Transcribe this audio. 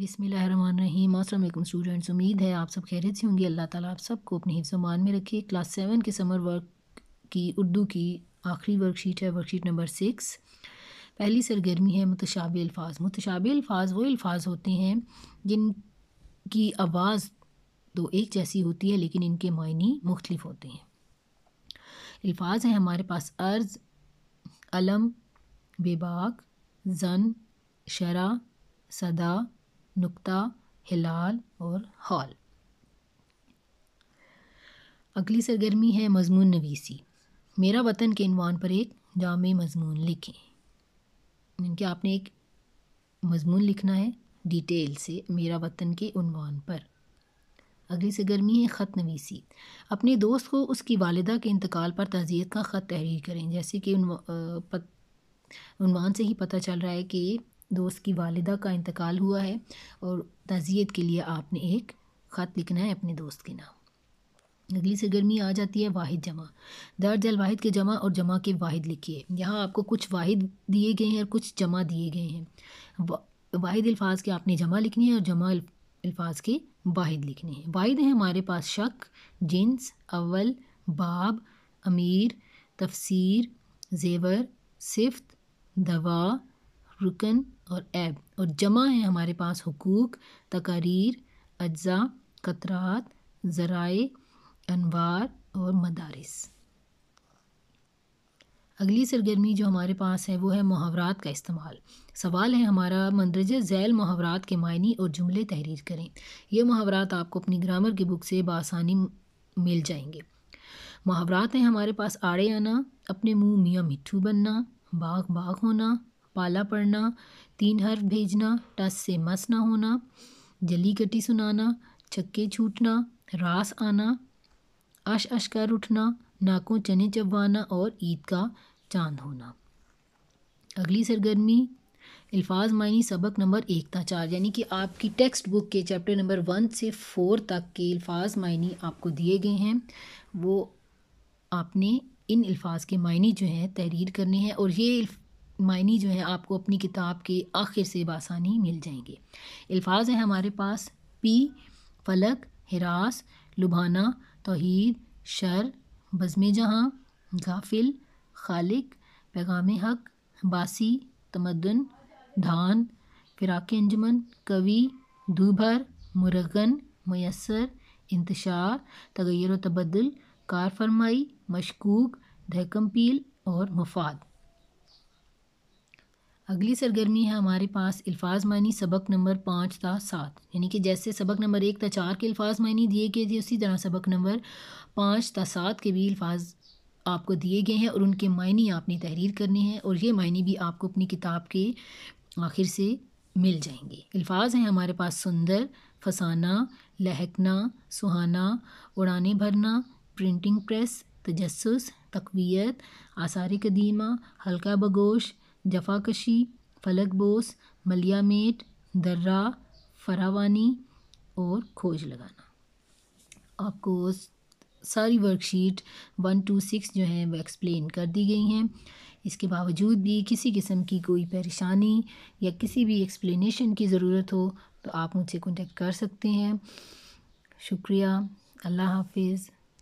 बिसमीम अल्लाम स्टूडेंट्स उम्मीद है आप सब खैरियत से होंगे अल्लाह ताला आप सबको अपने हिफ्समान में रखे क्लास सेवन के समर वर्क की उर्दू की आखिरी वर्कशीट है वर्कशीट नंबर सिक्स पहली सरगर्मी है मतशाब अल्फाज मुतशाब अल्फाज वो अल्फाज होते हैं जिनकी आवाज़ तो एक जैसी होती है लेकिन इनके मायने मुख्तलिफ होते हैं अल्फाज हैं हमारे पास अर्ज अलम बेबाक जन शरा सदा नुक्ता हिलाल और हॉल अगली सरगर्मी है मजमून नवीसी मेरा वतन के अनवान पर एक जाम मजमून लिखें इनके आपने एक मजमून लिखना है डिटेल से मेरा वतन के उनवान पर अगली सरगर्मी है ख़त नवीसी अपने दोस्त को उसकी वालदा के इंतकाल पर तजियत का ख़त तहरीर करें जैसे कि उनवान से ही पता चल रहा है कि दोस्त की वालिदा का इंतकाल हुआ है और तज़ियत के लिए आपने एक ख़त लिखना है अपने दोस्त के नाम अगली सरगर्मी आ जाती है वाहिद जमा दर्ज अल वाहिद के जमा और जमा के वाहिद लिखिए यहाँ आपको कुछ वाहिद दिए गए हैं और कुछ जमा दिए गए हैं वा, वाहिद अल्फाज के आपने जमा लिखनी है और जमा अल्फाज के वाहिद लिखने हैं वाहिद हैं हमारे पास शक जिन्स अव्वल बाब अमीर तफसीर जेवर सिफ्त दवा रुकन और ऐब और जमा है हमारे पास हकूक़ तकारीर अज्जा कतरात ज़राए अनवार और मदारस अगली सरगर्मी जो हमारे पास है वो है मुहावरात का इस्तेमाल सवाल है हमारा मंदरज ज़ैल मुहावरात के मायने और जुमले तहरीर करें ये मुहावरात आपको अपनी ग्रामर की बुक से बासानी मिल जाएंगे मुहावरात हैं हमारे पास आड़े आना अपने मुंह मियाँ मिट्ठू बनना बाग बाग होना पाला पढ़ना तीन हर्फ भेजना टस से मस ना होना जली कटी सुनाना छक्के छूटना रास आना अश अश कर उठना नाकों चने चबवाना और ईद का चांद होना अगली सरगर्मी अल्फाज मायनी सबक नंबर एक था चार यानी कि आपकी टेक्स्ट बुक के चैप्टर नंबर वन से फोर तक के अल्फाज मायनी आपको दिए गए हैं वो आपने इन अल्फाज के मायने जो हैं तहरीर करने हैं और ये मायने जो है आपको अपनी किताब के आखिर से बासानी मिल जाएंगे अल्फाज हैं हमारे पास पी फलक हिरास लुभाना तोहद शर बज़म जहाँ गाफिल खालिक पैगाम हक बासी तमदन धान फिराक अंजमन कवि दूभर मुरगन मैसर इंतशार तगैर तबदल कार फरमाई मशकूक धहकम पील और मफाद अगली सरगर्मी है हमारे पास अल्फाज मानी सबक नंबर पाँच था सात यानी कि जैसे सबक नंबर एक था चार के अल्फाज मानी दिए गए थे उसी तरह सबक नंबर पाँच था सात के भी अल्फाज आपको दिए गए हैं और उनके मायने आपने तहरीर करने हैं और ये मायने भी आपको अपनी किताब के आखिर से मिल जाएंगे अल्फाज हैं हमारे पास सुंदर फसाना लहकना सुहाना उड़ाने भरना प्रिंटिंग प्रेस तजस तकवीत आसार कदीमा हल्का बगोश जफाकशी फलक बोस मलिया मेट दर्रा फरावानी और खोज लगाना आपको सारी वर्कशीट वन टू सिक्स जो है वो एक्सप्लेन कर दी गई हैं इसके बावजूद भी किसी किस्म की कोई परेशानी या किसी भी एक्सप्लेनेशन की ज़रूरत हो तो आप मुझसे कॉन्टेक्ट कर सकते हैं शुक्रिया अल्लाह हाफिज़